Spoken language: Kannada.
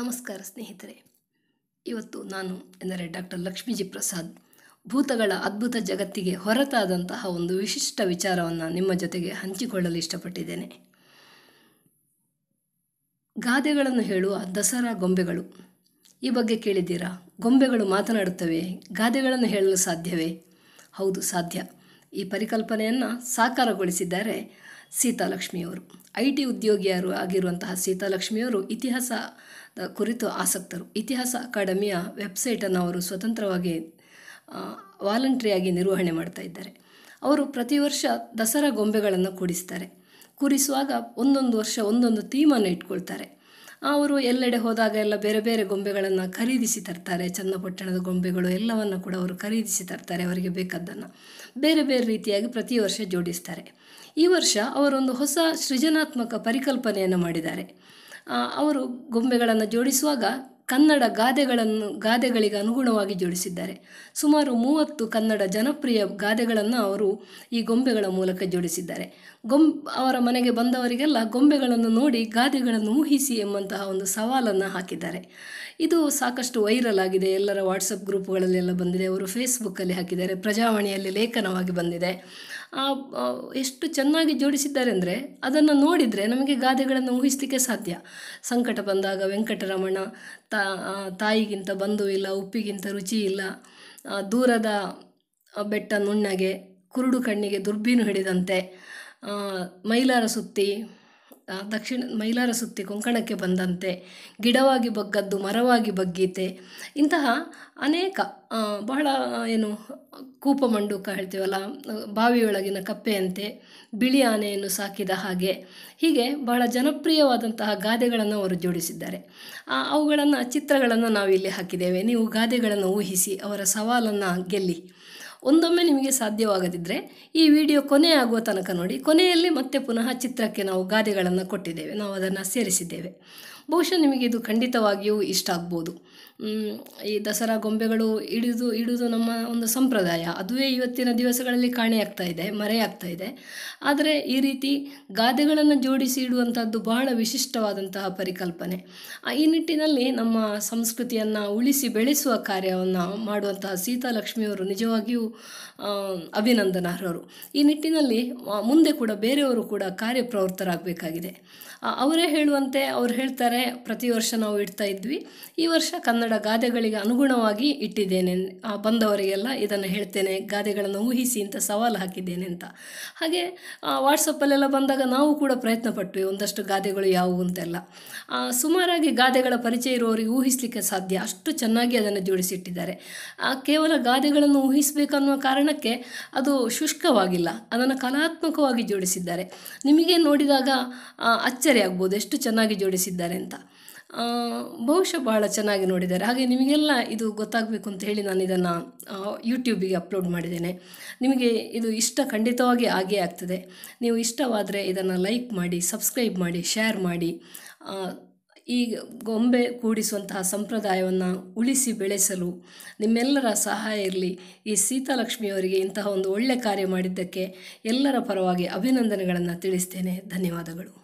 ನಮಸ್ಕಾರ ಸ್ನೇಹಿತರೆ ಇವತ್ತು ನಾನು ಎಂದರೆ ಡಾಕ್ಟರ್ ಲಕ್ಷ್ಮೀಜಿ ಪ್ರಸಾದ್ ಭೂತಗಳ ಅದ್ಭುತ ಜಗತ್ತಿಗೆ ಹೊರತಾದಂತಹ ಒಂದು ವಿಶಿಷ್ಟ ವಿಚಾರವನ್ನು ನಿಮ್ಮ ಜೊತೆಗೆ ಹಂಚಿಕೊಳ್ಳಲು ಇಷ್ಟಪಟ್ಟಿದ್ದೇನೆ ಗಾದೆಗಳನ್ನು ಹೇಳುವ ದಸರಾ ಗೊಂಬೆಗಳು ಈ ಬಗ್ಗೆ ಕೇಳಿದ್ದೀರಾ ಗೊಂಬೆಗಳು ಮಾತನಾಡುತ್ತವೆ ಗಾದೆಗಳನ್ನು ಹೇಳಲು ಸಾಧ್ಯವೇ ಹೌದು ಸಾಧ್ಯ ಈ ಪರಿಕಲ್ಪನೆಯನ್ನು ಸಾಕಾರಗೊಳಿಸಿದ್ದಾರೆ ಸೀತಾಲಕ್ಷ್ಮಿಯವರು ಐ ಟಿ ಉದ್ಯೋಗಿಯರು ಆಗಿರುವಂತಹ ಸೀತಾಲಕ್ಷ್ಮಿಯವರು ಇತಿಹಾಸ ಕುರಿತು ಆಸಕ್ತರು ಇತಿಹಾಸ ಅಕಾಡೆಮಿಯ ವೆಬ್ಸೈಟನ್ನು ಅವರು ಸ್ವತಂತ್ರವಾಗಿ ವಾಲಂಟ್ರಿಯಾಗಿ ನಿರ್ವಹಣೆ ಮಾಡ್ತಾ ಇದ್ದಾರೆ ಅವರು ಪ್ರತಿ ವರ್ಷ ದಸರಾ ಗೊಂಬೆಗಳನ್ನು ಕೂಡಿಸ್ತಾರೆ ಕೂರಿಸುವಾಗ ಒಂದೊಂದು ವರ್ಷ ಒಂದೊಂದು ಥೀಮನ್ನು ಇಟ್ಕೊಳ್ತಾರೆ ಅವರು ಎಲ್ಲೆಡೆ ಹೋದಾಗ ಎಲ್ಲ ಬೇರೆ ಬೇರೆ ಗೊಂಬೆಗಳನ್ನು ಖರೀದಿಸಿ ತರ್ತಾರೆ ಚನ್ನಪಟ್ಟಣದ ಗೊಂಬೆಗಳು ಎಲ್ಲವನ್ನು ಕೂಡ ಅವರು ಖರೀದಿಸಿ ತರ್ತಾರೆ ಅವರಿಗೆ ಬೇಕಾದ್ದನ್ನು ಬೇರೆ ಬೇರೆ ರೀತಿಯಾಗಿ ಪ್ರತಿ ವರ್ಷ ಜೋಡಿಸ್ತಾರೆ ಈ ವರ್ಷ ಅವರೊಂದು ಹೊಸ ಸೃಜನಾತ್ಮಕ ಪರಿಕಲ್ಪನೆಯನ್ನು ಮಾಡಿದ್ದಾರೆ ಅವರು ಗೊಂಬೆಗಳನ್ನು ಜೋಡಿಸುವಾಗ ಕನ್ನಡ ಗಾದೆಗಳನ್ನು ಗಾದೆಗಳಿಗೆ ಅನುಗುಣವಾಗಿ ಜೋಡಿಸಿದ್ದಾರೆ ಸುಮಾರು ಮೂವತ್ತು ಕನ್ನಡ ಜನಪ್ರಿಯ ಗಾದೆಗಳನ್ನು ಅವರು ಈ ಗೊಂಬೆಗಳ ಮೂಲಕ ಜೋಡಿಸಿದ್ದಾರೆ ಗೊಂಬೆ ಅವರ ಮನೆಗೆ ಬಂದವರಿಗೆಲ್ಲ ಗೊಂಬೆಗಳನ್ನು ನೋಡಿ ಗಾದೆಗಳನ್ನು ಊಹಿಸಿ ಎಂಬಂತಹ ಒಂದು ಸವಾಲನ್ನು ಹಾಕಿದ್ದಾರೆ ಇದು ಸಾಕಷ್ಟು ವೈರಲ್ ಆಗಿದೆ ಎಲ್ಲರ ವಾಟ್ಸಪ್ ಗ್ರೂಪ್ಗಳಲ್ಲೆಲ್ಲ ಬಂದಿದೆ ಅವರು ಫೇಸ್ಬುಕ್ಕಲ್ಲಿ ಹಾಕಿದ್ದಾರೆ ಪ್ರಜಾವಾಣಿಯಲ್ಲಿ ಲೇಖನವಾಗಿ ಬಂದಿದೆ ಎಷ್ಟು ಚೆನ್ನಾಗಿ ಜೋಡಿಸಿದ್ದಾರೆ ಅಂದರೆ ಅದನ್ನು ನೋಡಿದರೆ ನಮಗೆ ಗಾದೆಗಳನ್ನು ಊಹಿಸಲಿಕ್ಕೆ ಸಾಧ್ಯ ಸಂಕಟ ಬಂದಾಗ ವೆಂಕಟರಮಣ ತಾಯಿಗಿಂತ ಬಂಧು ಇಲ್ಲ ಉಪ್ಪಿಗಿಂತ ರುಚಿ ಇಲ್ಲ ದೂರದ ಬೆಟ್ಟ ನುಣ್ಣಗೆ ಕುರುಡು ಕಣ್ಣಿಗೆ ದುರ್ಬೀನು ಹಿಡಿದಂತೆ ಮೈಲಾರ ಸುತ್ತಿ ದಕ್ಷಿಣ ಮೈಲಾರ ಸುತ್ತಿ ಕೊಂಕಣಕ್ಕೆ ಬಂದಂತೆ ಗಿಡವಾಗಿ ಬಗ್ಗದ್ದು ಮರವಾಗಿ ಬಗ್ಗೀತೆ ಇಂತಹ ಅನೇಕ ಬಹಳ ಏನು ಕೂಪ ಮಂಡೂಕ ಹೇಳ್ತೀವಲ್ಲ ಬಾವಿಯೊಳಗಿನ ಕಪ್ಪೆಯಂತೆ ಬಿಳಿ ಆನೆಯನ್ನು ಸಾಕಿದ ಹಾಗೆ ಹೀಗೆ ಬಹಳ ಜನಪ್ರಿಯವಾದಂತಹ ಗಾದೆಗಳನ್ನು ಅವರು ಜೋಡಿಸಿದ್ದಾರೆ ಅವುಗಳನ್ನು ಚಿತ್ರಗಳನ್ನು ನಾವು ಇಲ್ಲಿ ಹಾಕಿದ್ದೇವೆ ನೀವು ಗಾದೆಗಳನ್ನು ಊಹಿಸಿ ಅವರ ಸವಾಲನ್ನು ಗೆಲ್ಲಿ ಒಂದೊಮ್ಮೆ ನಿಮಗೆ ಸಾಧ್ಯವಾಗದಿದ್ದರೆ ಈ ವಿಡಿಯೋ ಕೊನೆ ಆಗುವ ತನಕ ನೋಡಿ ಕೊನೆಯಲ್ಲಿ ಮತ್ತೆ ಪುನಃ ಚಿತ್ರಕ್ಕೆ ನಾವು ಗಾದೆಗಳನ್ನು ಕೊಟ್ಟಿದ್ದೇವೆ ನಾವು ಅದನ್ನು ಸೇರಿಸಿದ್ದೇವೆ ಬಹುಶಃ ನಿಮಗೆ ಇದು ಖಂಡಿತವಾಗಿಯೂ ಇಷ್ಟ ಆಗ್ಬೋದು ಈ ದಸರಾ ಗೊಂಬೆಗಳು ಇಡಿದು ಇಡುವುದು ನಮ್ಮ ಒಂದು ಸಂಪ್ರದಾಯ ಅದುವೇ ಇವತ್ತಿನ ದಿವಸಗಳಲ್ಲಿ ಕಾಣೆಯಾಗ್ತಾ ಇದೆ ಮರೆಯಾಗ್ತಾ ಇದೆ ಆದರೆ ಈ ರೀತಿ ಗಾದೆಗಳನ್ನು ಜೋಡಿಸಿ ಇಡುವಂಥದ್ದು ಬಹಳ ವಿಶಿಷ್ಟವಾದಂತಹ ಪರಿಕಲ್ಪನೆ ಈ ನಿಟ್ಟಿನಲ್ಲಿ ನಮ್ಮ ಸಂಸ್ಕೃತಿಯನ್ನು ಉಳಿಸಿ ಬೆಳೆಸುವ ಕಾರ್ಯವನ್ನು ಮಾಡುವಂತಹ ಸೀತಾಲಕ್ಷ್ಮಿಯವರು ನಿಜವಾಗಿಯೂ ಅಭಿನಂದನಾರ್ಹರು ಈ ನಿಟ್ಟಿನಲ್ಲಿ ಮುಂದೆ ಕೂಡ ಬೇರೆಯವರು ಕೂಡ ಕಾರ್ಯಪ್ರವೃತ್ತರಾಗಬೇಕಾಗಿದೆ ಅವರೇ ಹೇಳುವಂತೆ ಅವ್ರು ಹೇಳ್ತಾರೆ ಪ್ರತಿ ವರ್ಷ ನಾವು ಇಡ್ತಾ ಇದ್ವಿ ಈ ವರ್ಷ ಕನ್ನಡ ಕನ್ನಡ ಗಾದೆಗಳಿಗೆ ಅನುಗುಣವಾಗಿ ಇಟ್ಟಿದ್ದೇನೆ ಬಂದವರಿಗೆಲ್ಲ ಇದನ್ನು ಹೇಳ್ತೇನೆ ಗಾದೆಗಳನ್ನು ಊಹಿಸಿ ಅಂತ ಸವಾಲು ಹಾಕಿದ್ದೇನೆ ಅಂತ ಹಾಗೆ ವಾಟ್ಸಪ್ಪಲ್ಲೆಲ್ಲ ಬಂದಾಗ ನಾವು ಕೂಡ ಪ್ರಯತ್ನ ಪಟ್ವಿ ಒಂದಷ್ಟು ಗಾದೆಗಳು ಯಾವುವು ಅಂತೆಲ್ಲ ಸುಮಾರಾಗಿ ಗಾದೆಗಳ ಪರಿಚಯ ಇರುವವರಿಗೆ ಊಹಿಸಲಿಕ್ಕೆ ಸಾಧ್ಯ ಅಷ್ಟು ಚೆನ್ನಾಗಿ ಅದನ್ನು ಜೋಡಿಸಿಟ್ಟಿದ್ದಾರೆ ಕೇವಲ ಗಾದೆಗಳನ್ನು ಊಹಿಸಬೇಕನ್ನುವ ಕಾರಣಕ್ಕೆ ಅದು ಶುಷ್ಕವಾಗಿಲ್ಲ ಅದನ್ನು ಕಲಾತ್ಮಕವಾಗಿ ಜೋಡಿಸಿದ್ದಾರೆ ನಿಮಗೆ ನೋಡಿದಾಗ ಅಚ್ಚರಿ ಆಗ್ಬೋದು ಎಷ್ಟು ಚೆನ್ನಾಗಿ ಜೋಡಿಸಿದ್ದಾರೆ ಅಂತ ಬಹುಶಃ ಬಹಳ ಚೆನ್ನಾಗಿ ನೋಡಿದ್ದಾರೆ ಹಾಗೆ ನಿಮಗೆಲ್ಲ ಇದು ಗೊತ್ತಾಗಬೇಕು ಅಂತ ಹೇಳಿ ನಾನು ಇದನ್ನು ಯೂಟ್ಯೂಬಿಗೆ ಅಪ್ಲೋಡ್ ಮಾಡಿದ್ದೇನೆ ನಿಮಗೆ ಇದು ಇಷ್ಟ ಖಂಡಿತವಾಗಿ ಆಗೇ ಆಗ್ತದೆ ನೀವು ಇಷ್ಟವಾದರೆ ಇದನ್ನು ಲೈಕ್ ಮಾಡಿ ಸಬ್ಸ್ಕ್ರೈಬ್ ಮಾಡಿ ಶೇರ್ ಮಾಡಿ ಈ ಗೊಂಬೆ ಕೂಡಿಸುವಂತಹ ಸಂಪ್ರದಾಯವನ್ನು ಉಳಿಸಿ ಬೆಳೆಸಲು ನಿಮ್ಮೆಲ್ಲರ ಸಹಾಯ ಇರಲಿ ಈ ಸೀತಾಲಕ್ಷ್ಮಿಯವರಿಗೆ ಇಂತಹ ಒಂದು ಒಳ್ಳೆಯ ಕಾರ್ಯ ಮಾಡಿದ್ದಕ್ಕೆ ಎಲ್ಲರ ಪರವಾಗಿ ಅಭಿನಂದನೆಗಳನ್ನು ತಿಳಿಸ್ತೇನೆ ಧನ್ಯವಾದಗಳು